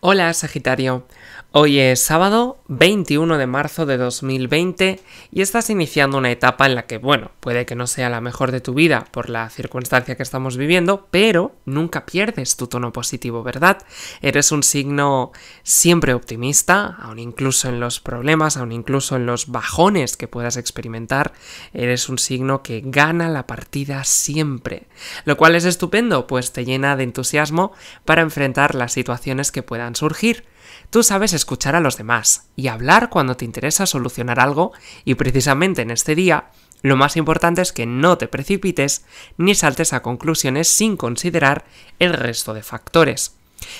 Hola Sagitario, hoy es sábado 21 de marzo de 2020 y estás iniciando una etapa en la que, bueno, puede que no sea la mejor de tu vida por la circunstancia que estamos viviendo, pero nunca pierdes tu tono positivo, ¿verdad? Eres un signo siempre optimista, aun incluso en los problemas, aun incluso en los bajones que puedas experimentar, eres un signo que gana la partida siempre, lo cual es estupendo, pues te llena de entusiasmo para enfrentar las situaciones que puedan surgir. Tú sabes escuchar a los demás y hablar cuando te interesa solucionar algo y precisamente en este día lo más importante es que no te precipites ni saltes a conclusiones sin considerar el resto de factores.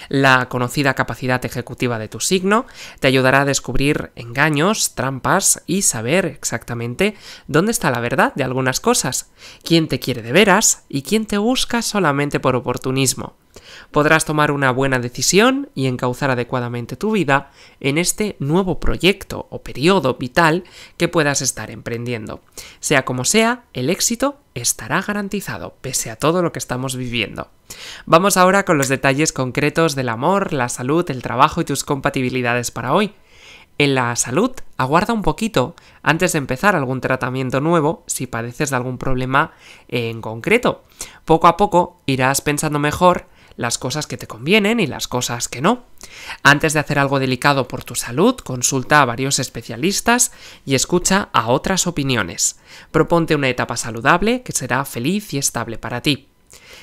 La conocida capacidad ejecutiva de tu signo te ayudará a descubrir engaños, trampas y saber exactamente dónde está la verdad de algunas cosas, quién te quiere de veras y quién te busca solamente por oportunismo. Podrás tomar una buena decisión y encauzar adecuadamente tu vida en este nuevo proyecto o periodo vital que puedas estar emprendiendo. Sea como sea, el éxito estará garantizado, pese a todo lo que estamos viviendo. Vamos ahora con los detalles concretos del amor, la salud, el trabajo y tus compatibilidades para hoy. En la salud, aguarda un poquito antes de empezar algún tratamiento nuevo si padeces de algún problema en concreto. Poco a poco irás pensando mejor las cosas que te convienen y las cosas que no. Antes de hacer algo delicado por tu salud, consulta a varios especialistas y escucha a otras opiniones. Proponte una etapa saludable que será feliz y estable para ti.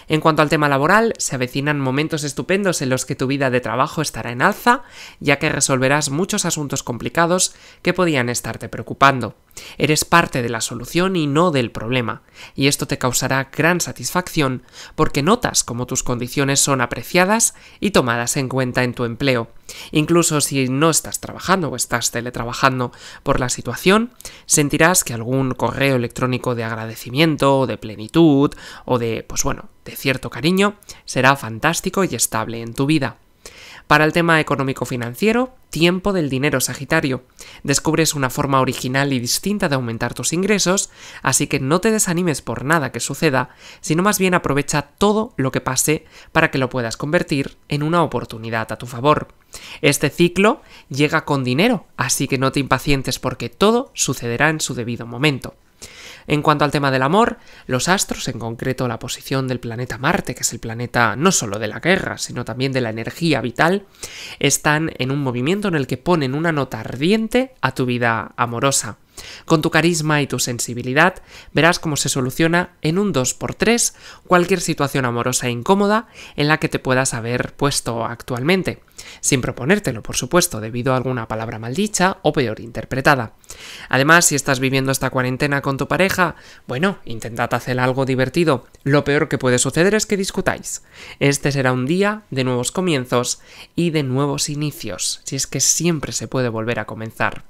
En cuanto al tema laboral, se avecinan momentos estupendos en los que tu vida de trabajo estará en alza, ya que resolverás muchos asuntos complicados que podían estarte preocupando. Eres parte de la solución y no del problema, y esto te causará gran satisfacción porque notas cómo tus condiciones son apreciadas y tomadas en cuenta en tu empleo. Incluso si no estás trabajando o estás teletrabajando por la situación, sentirás que algún correo electrónico de agradecimiento, o de plenitud o de, pues bueno, de cierto cariño será fantástico y estable en tu vida. Para el tema económico-financiero, tiempo del dinero Sagitario. Descubres una forma original y distinta de aumentar tus ingresos, así que no te desanimes por nada que suceda, sino más bien aprovecha todo lo que pase para que lo puedas convertir en una oportunidad a tu favor. Este ciclo llega con dinero, así que no te impacientes porque todo sucederá en su debido momento. En cuanto al tema del amor, los astros, en concreto la posición del planeta Marte, que es el planeta no solo de la guerra, sino también de la energía vital, están en un movimiento en el que ponen una nota ardiente a tu vida amorosa. Con tu carisma y tu sensibilidad verás cómo se soluciona en un 2x3 cualquier situación amorosa e incómoda en la que te puedas haber puesto actualmente, sin proponértelo, por supuesto, debido a alguna palabra maldicha o peor interpretada. Además, si estás viviendo esta cuarentena con tu pareja, bueno, intentad hacer algo divertido. Lo peor que puede suceder es que discutáis. Este será un día de nuevos comienzos y de nuevos inicios, si es que siempre se puede volver a comenzar.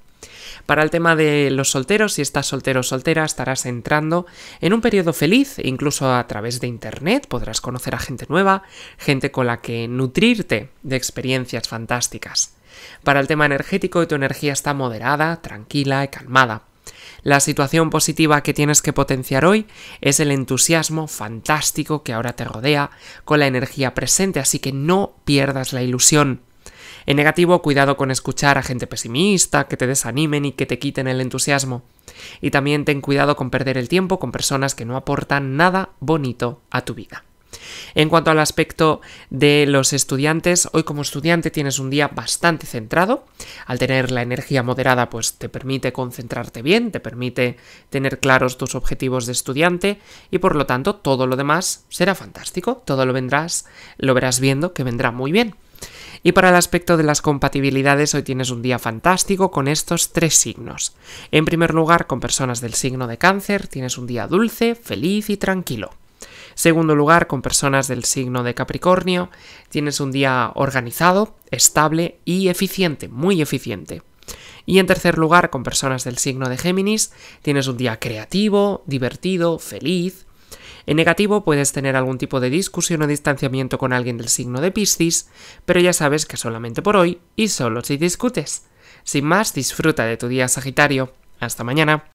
Para el tema de los solteros, si estás soltero o soltera, estarás entrando en un periodo feliz, e incluso a través de Internet podrás conocer a gente nueva, gente con la que nutrirte de experiencias fantásticas. Para el tema energético, tu energía está moderada, tranquila y calmada. La situación positiva que tienes que potenciar hoy es el entusiasmo fantástico que ahora te rodea con la energía presente, así que no pierdas la ilusión. En negativo, cuidado con escuchar a gente pesimista, que te desanimen y que te quiten el entusiasmo. Y también ten cuidado con perder el tiempo con personas que no aportan nada bonito a tu vida. En cuanto al aspecto de los estudiantes, hoy como estudiante tienes un día bastante centrado. Al tener la energía moderada, pues te permite concentrarte bien, te permite tener claros tus objetivos de estudiante y por lo tanto todo lo demás será fantástico, todo lo vendrás, lo verás viendo que vendrá muy bien. Y para el aspecto de las compatibilidades, hoy tienes un día fantástico con estos tres signos. En primer lugar, con personas del signo de cáncer, tienes un día dulce, feliz y tranquilo. Segundo lugar, con personas del signo de Capricornio, tienes un día organizado, estable y eficiente, muy eficiente. Y en tercer lugar, con personas del signo de Géminis, tienes un día creativo, divertido, feliz en negativo puedes tener algún tipo de discusión o distanciamiento con alguien del signo de Piscis, pero ya sabes que solamente por hoy y solo si discutes. Sin más, disfruta de tu día Sagitario. Hasta mañana.